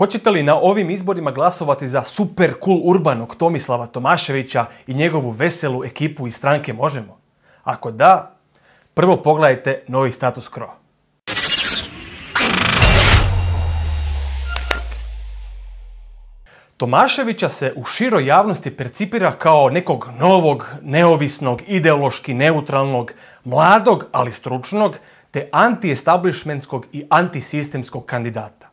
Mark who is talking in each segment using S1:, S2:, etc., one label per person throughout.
S1: Hoćete li na ovim izborima glasovati za super cool urbanog Tomislava Tomaševića i njegovu veselu ekipu iz stranke Možemo? Ako da, prvo pogledajte novi status quo. Tomaševića se u široj javnosti percipira kao nekog novog, neovisnog, ideološki neutralnog, mladog, ali stručnog, te anti-establishmentskog i antisistemskog kandidata.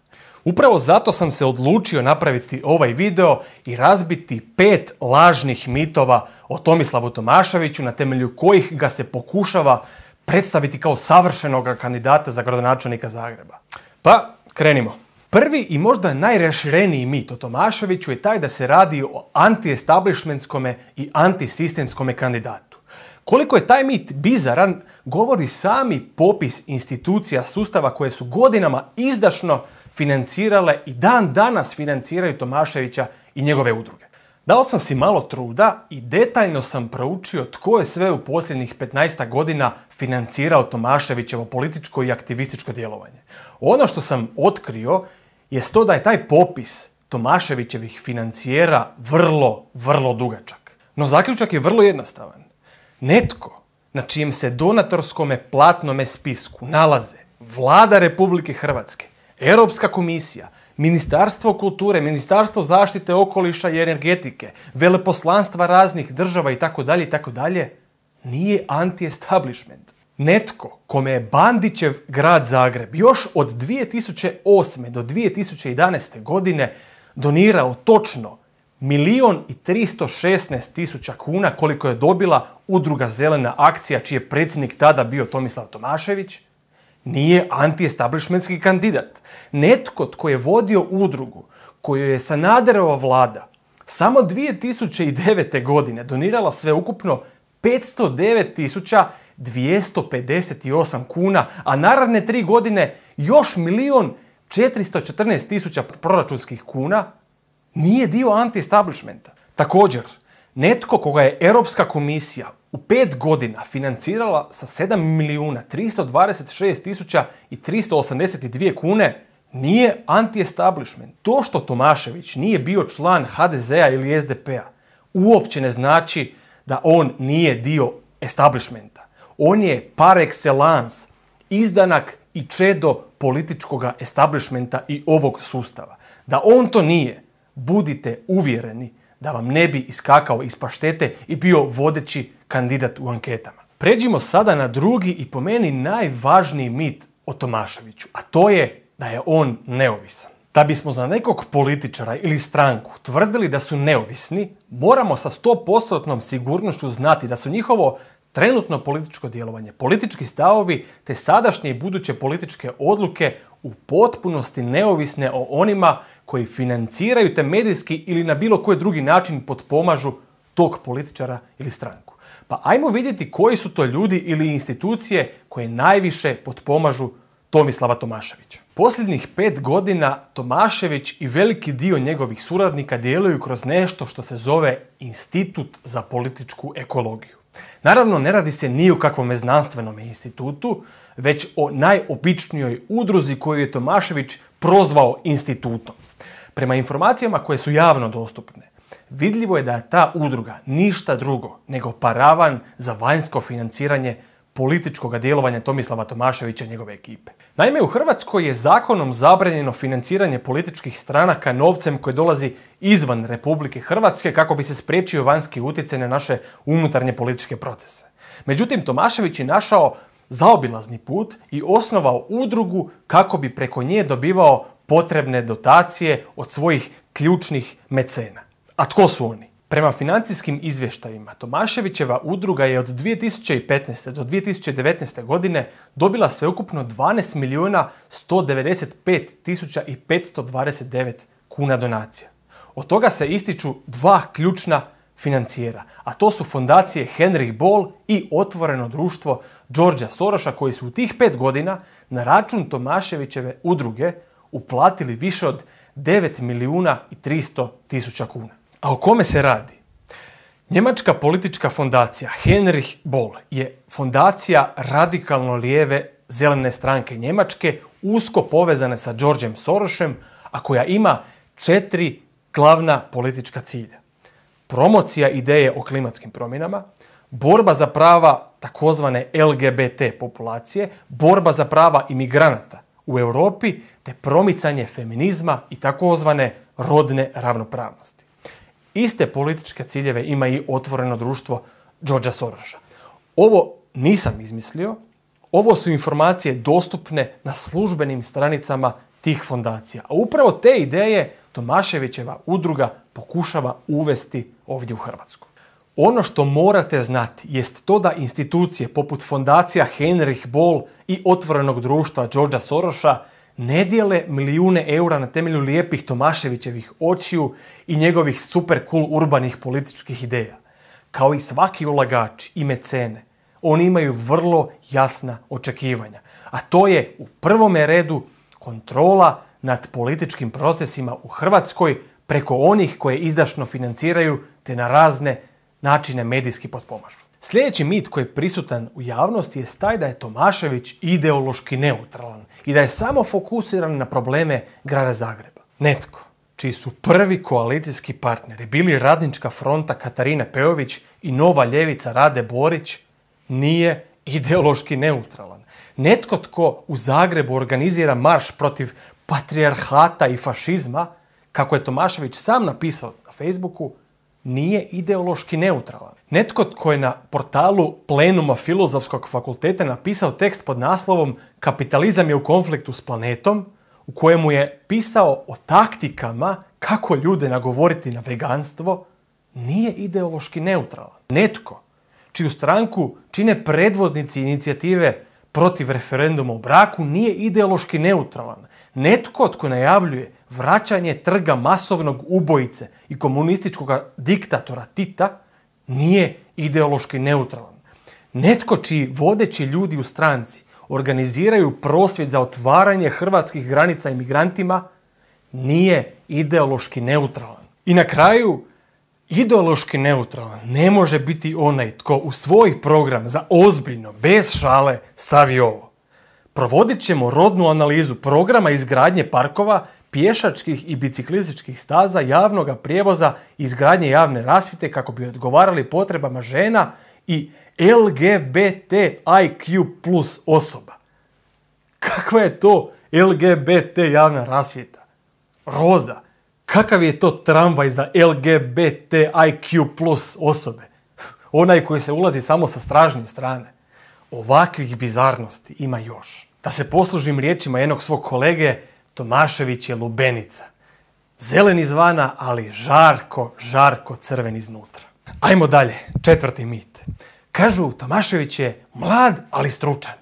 S1: Upravo zato sam se odlučio napraviti ovaj video i razbiti pet lažnih mitova o Tomislavu Tomaševiću na temelju kojih ga se pokušava predstaviti kao savršenog kandidata za gradonačelnika Zagreba. Pa, krenimo. Prvi i možda najrašireniji mit o Tomaševiću je taj da se radi o antiestablishmentskome i antisistemskome kandidatu. Koliko je taj mit bizaran, govori sami popis institucija sustava koje su godinama izdašno financirale i dan danas financiraju Tomaševića i njegove udruge. Dao sam si malo truda i detaljno sam proučio tko je sve u posljednjih 15 godina financirao Tomaševićevo političko i aktivističko djelovanje. Ono što sam otkrio je to da je taj popis Tomaševićevih financijera vrlo, vrlo dugačak. No zaključak je vrlo jednostavan. Netko na čijem se donatorskome platnome spisku nalaze vlada Republike Hrvatske, Europska komisija, Ministarstvo kulture, Ministarstvo zaštite okoliša i energetike, veleposlanstva raznih država tako dalje nije anti-establishment. Netko kome je Bandićev grad Zagreb još od 2008. do 2011. godine donirao točno milijon i 316 tisuća kuna koliko je dobila udruga Zelena akcija čiji je predsjednik tada bio Tomislav Tomašević, nije anti-establishmentski kandidat. Netko tko je vodio udrugu koju je Sanaderova vlada samo 2009. godine donirala sveukupno 509.258 kuna, a naravne tri godine još milion proračunskih kuna, nije dio anti-establishmenta. Također, Netko koga je Europska komisija u pet godina financirala sa 7 milijuna 326 tisuća i 382 kune nije anti-establishment. To što Tomašević nije bio član HDZ-a ili SDP-a uopće ne znači da on nije dio establishmenta. On je par excellence izdanak i čedo političkoga establishmenta i ovog sustava. Da on to nije, budite uvjereni da vam ne bi iskakao iz paštete i bio vodeći kandidat u anketama. Pređimo sada na drugi i po meni najvažniji mit o Tomaševiću, a to je da je on neovisan. Da bismo za nekog političara ili stranku tvrdili da su neovisni, moramo sa 100% sigurnošću znati da su njihovo trenutno političko djelovanje, politički stavovi te sadašnje i buduće političke odluke u potpunosti neovisne o onima koji financiraju te medijski ili na bilo koji drugi način potpomažu tog političara ili stranku. Pa ajmo vidjeti koji su to ljudi ili institucije koje najviše potpomažu Tomislava Tomaševića. Posljednjih pet godina Tomašević i veliki dio njegovih suradnika djeluju kroz nešto što se zove Institut za političku ekologiju. Naravno, ne radi se ni o kakvom znanstvenom institutu, već o najobičnijoj udruzi koju je Tomašević prozvao institutom. Prema informacijama koje su javno dostupne, vidljivo je da je ta udruga ništa drugo nego paravan za vanjsko financiranje političkog djelovanja Tomislava Tomaševića i njegove ekipe. Naime, u Hrvatskoj je zakonom zabranjeno financiranje političkih stranaka novcem koji dolazi izvan Republike Hrvatske kako bi se spriječio vanjski utjecaj na naše unutarnje političke procese. Međutim, Tomašević je našao zaobilazni put i osnovao udrugu kako bi preko nje dobivao potrebne dotacije od svojih ključnih mecena. A tko su oni? Prema financijskim izvještajima, Tomaševićeva udruga je od 2015. do 2019. godine dobila sveukupno 12 milijuna 195 kuna donacija. Od toga se ističu dva ključna financijera. A to su fondacije Henry Ball i otvoreno društvo Đorđa Soroša koji su u tih pet godina na račun Tomaševićeve udruge uplatili više od 9 milijuna i 300 tisuća kuna. A o kome se radi? Njemačka politička fondacija Henrich Boll je fondacija radikalno lijeve zelene stranke Njemačke usko povezane sa Đorđem Sorošem, a koja ima četiri glavna politička cilja promocija ideje o klimatskim promjenama, borba za prava takozvane LGBT populacije, borba za prava imigranata u Europi te promicanje feminizma i takozvane rodne ravnopravnosti. Iste političke ciljeve ima i otvoreno društvo Đorđa Soroša. Ovo nisam izmislio, ovo su informacije dostupne na službenim stranicama tih fondacija. A upravo te ideje Tomaševićeva udruga pokušava uvesti ovdje u Hrvatsku. Ono što morate znati jest to da institucije poput fondacija Henrich Boll i otvorenog društva Đorđa Soroša ne dijele milijune eura na temelju lijepih Tomaševićevih očiju i njegovih super cool urbanih političkih ideja. Kao i svaki ulagač i mecene, oni imaju vrlo jasna očekivanja. A to je u prvome redu kontrola nad političkim procesima u Hrvatskoj preko onih koje izdašno financiraju te na razne načine medijski potpomažu. Sljedeći mit koji je prisutan u javnosti je taj da je Tomašević ideološki neutralan i da je samo fokusiran na probleme grada Zagreba. Netko, čiji su prvi koalicijski partneri bili Radnička fronta Katarina Peović i Nova ljevica Rade Borić, nije ideološki neutralan. Netko tko u Zagrebu organizira marš protiv patrijarhata i fašizma, kako je Tomašević sam napisao na Facebooku, nije ideološki neutralan. Netko tko je na portalu Plenuma Filozofskog fakulteta napisao tekst pod naslovom Kapitalizam je u konfliktu s planetom, u kojemu je pisao o taktikama kako ljude nagovoriti na veganstvo, nije ideološki neutralan. Netko čiju stranku čine predvodnici inicijative protiv referenduma o braku nije ideološki neutralan. Netko tko najavljuje vraćanje trga masovnog ubojice i komunističkog diktatora Tita nije ideološki neutralan. Netko čiji vodeći ljudi u stranci organiziraju prosvjed za otvaranje hrvatskih granica imigrantima nije ideološki neutralan. I na kraju, ideološki neutralan ne može biti onaj tko u svoj program za ozbiljno, bez šale, stavi ovo. Provodit ćemo rodnu analizu programa izgradnje parkova, pješačkih i biciklističkih staza, javnoga prijevoza i izgradnje javne rasvite kako bi odgovarali potrebama žena i LGBTIQ plus osoba. Kakva je to LGBT javna rasvjeta? Roza, Kakav je to tramvaj za LGBTIQ plus osobe? Onaj koji se ulazi samo sa stražnje strane. Ovakvih bizarnosti ima još. Da se poslužim riječima jednog svog kolege, Tomašević je lubenica. Zelen izvana, ali žarko, žarko crven iznutra. Ajmo dalje, četvrti mit. Kažu, Tomašević je mlad, ali stručan.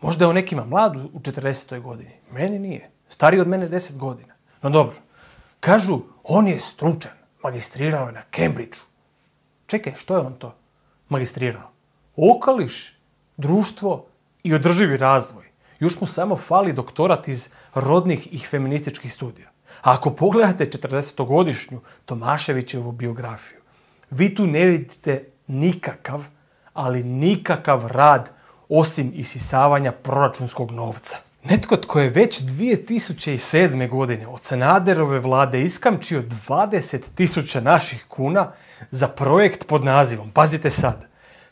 S1: Možda je on nekima mlad u 40. godini. Meni nije. Stariji od mene 10 godina. No dobro, Kažu, on je stručan, magistrirao je na Kembridžu. Čekaj, što je on to magistrirao? Okališ, društvo i održivi razvoj. Još mu samo fali doktorat iz rodnih i feminističkih studija. A ako pogledate 40-godišnju Tomaševićevu biografiju, vi tu ne vidite nikakav, ali nikakav rad osim isisavanja proračunskog novca. Netko tko je već 2007. godine od senaderove vlade iskamčio 20.000 naših kuna za projekt pod nazivom, pazite sad,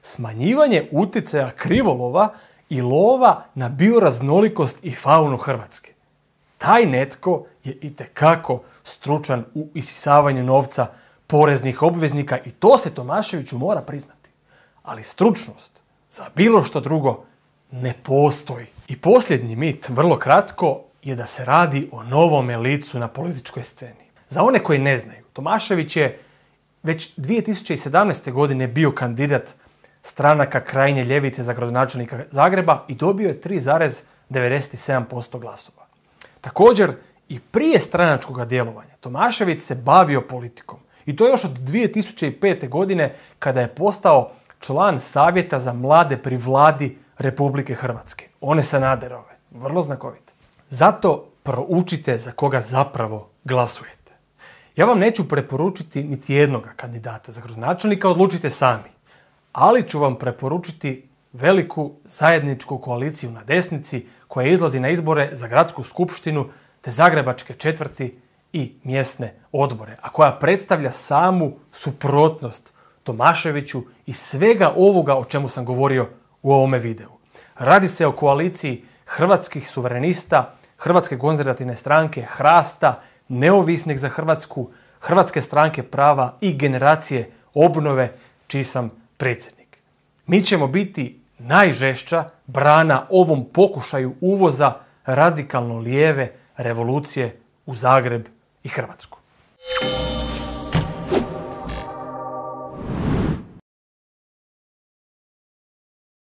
S1: smanjivanje utjecaja krivolova i lova na bioraznolikost i faunu Hrvatske. Taj netko je itekako stručan u isisavanju novca poreznih obveznika i to se Tomaševiću mora priznati. Ali stručnost za bilo što drugo ne postoji. I posljednji mit, vrlo kratko, je da se radi o novome licu na političkoj sceni. Za one koji ne znaju, Tomašević je već 2017. godine bio kandidat stranaka krajnje ljevice za gradonačelnika Zagreba i dobio je 3,97% glasova. Također, i prije stranačkog djelovanja Tomašević se bavio politikom i to još od 2005. godine kada je postao član savjeta za mlade pri vladi Republike Hrvatske, one Sanaderove, vrlo znakovite. Zato proučite za koga zapravo glasujete. Ja vam neću preporučiti niti jednoga kandidata za gradonačelnika, odlučite sami. Ali ću vam preporučiti veliku zajedničku koaliciju na desnici koja izlazi na izbore za gradsku skupštinu te zagrebačke četvrti i mjesne odbore, a koja predstavlja samu suprotnost Tomaševiću i svega ovoga o čemu sam govorio u ovome videu. Radi se o koaliciji hrvatskih suverenista, Hrvatske konzervativne stranke, Hrasta, Neovisnik za Hrvatsku, Hrvatske stranke prava i generacije obnove, čiji sam predsjednik. Mi ćemo biti najžešća brana ovom pokušaju uvoza radikalno lijeve revolucije u Zagreb i Hrvatsku.